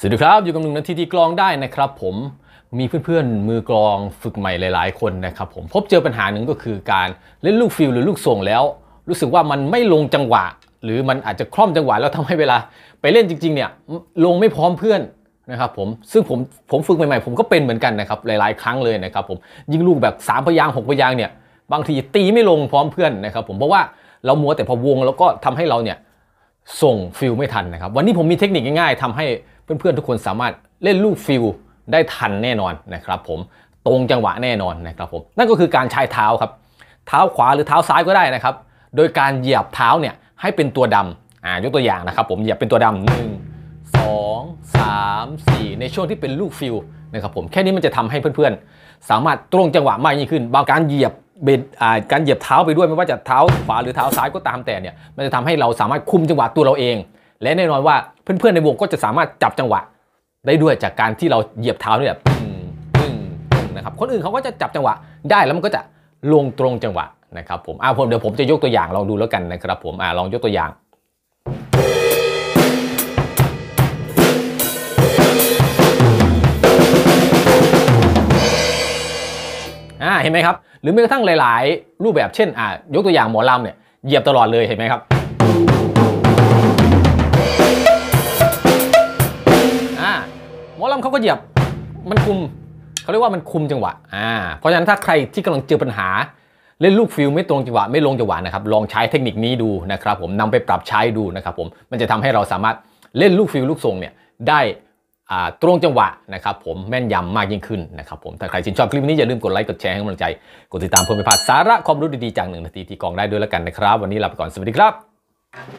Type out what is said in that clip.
สวัสดีครับอยู่กับหนึ่งนาทีที่กลองได้นะครับ ผมมีเพื่อนๆมือกลองฝึกใหม่หลาย ๆคนนะครับผมพบเจอปัญหาหนึ่งก็คือ การเล่นลูกฟิลหรือลูกส่งแล้ว รู้สึกว่ามันไม่ลงจังหวะ หรือมันอาจจะคล่อมจังหวะแล้วทำให้เวลา ไปเล่นจริงๆเนี่ยลงไม่พร้อมเพื่อนนะครับผมซึ่งผมผมฝึกใหม่ๆผมก็เป็นเหมือนกันนะครับหลายๆครั้งเลยนะครับ ผมยิงลูกแบบ 3 พยางหกพยางเนี่ยบางทีตีไม่ลงพร้อมเพื่อนนะครับ ผมเพราะว่าเรามัวแต่พะวงแล้วก็ทำให้เราเนี่ยส่งฟิลไม่ทันนะครับ วันนี้ผมมีเทคนิคง่ายๆ ทำให้เพื่อน ๆ ทุกคนสามารถเล่นลูกฟิลได้ทันแน่นอนนะครับ ผมตรงจังหวะแน่นอนนะครับผมนั่นก็คือการใช้เท้าครับเท้าขวาหรือเท้าซ้ายก็ได้นะครับ โดยการเหยียบเท้าเนี่ยให้เป็นตัวดำอ่ายกตัวอย่างนะครับผมเหยียบเป็นตัวดำหนึ่งสองสามสี่ในช่วงที่เป็นลูกฟิลนะครับผมแค่นี้มันจะทำให้เพื่อนๆ สามารถตรงจังหวะมากยิ่งขึ้นบางการเหยียบเบดการเหยียบเท้าไปด้วยไม่ว่าจะเท้าขวาหรือเท้าซ้ายก็ตามแต่เนี่ยมันจะทำให้เราสามารถคุมจังหวะตัวเราเองและแน่นอนว่าเพื่อนๆในวงก็จะสามารถจับจังหวะ ได้ด้วยจากการที่เราเหยียบเท้านี่แบบปึ้งปึงนะครับ คนอื่นเขาก็จะจับจังหวะได้แล้วมันก็จะลงตรงจังหวะนะครับ ผมอ่าผมเดี๋ยวผมจะยกตัวอย่างลองดูแล้วกันนะครับผมอ่าลองยกตัวอย่างอ่าเห็นไหมครับ หรือแม้กระทั่งหลาย ๆ รูปแบบเช่นอ่ายกตัวอย่างหมอลำเนี่ยเหยียบตลอดเลยเห็นไหมครับมเขาก็เหยียบมันคุมเขาเรียกว่ามันคุมจังหวะอ่าเพราะฉะนั้นถ้าใครที่กำลังเจอปัญหาเล่นลูกฟิลไม่ตรงจังหวะ ไม่ลงจังหวะนะครับ ลองใช้เทคนิคนี้ดูนะครับผมนำไปปรับใช้ดูนะครับผม มันจะทำให้เราสามารถเล่นลูกฟิลลูกทรง เนี่ย ได้ตรงจังหวะนะครับ ผมแม่นยำมากยิ่งขึ้นนะครับผมถ้าใครชื่นชอบคลิปนี้อย่าลืมกดไลค์กดแชร์ให้กำลังใจกดติดตามเพื่อไม่พลาดสาระความรู้ดีๆจากหนึ่งนาทีที่กองได้ด้วยแล้วกันนะครับวันนี้ลาไปก่อนสวัสดีครับ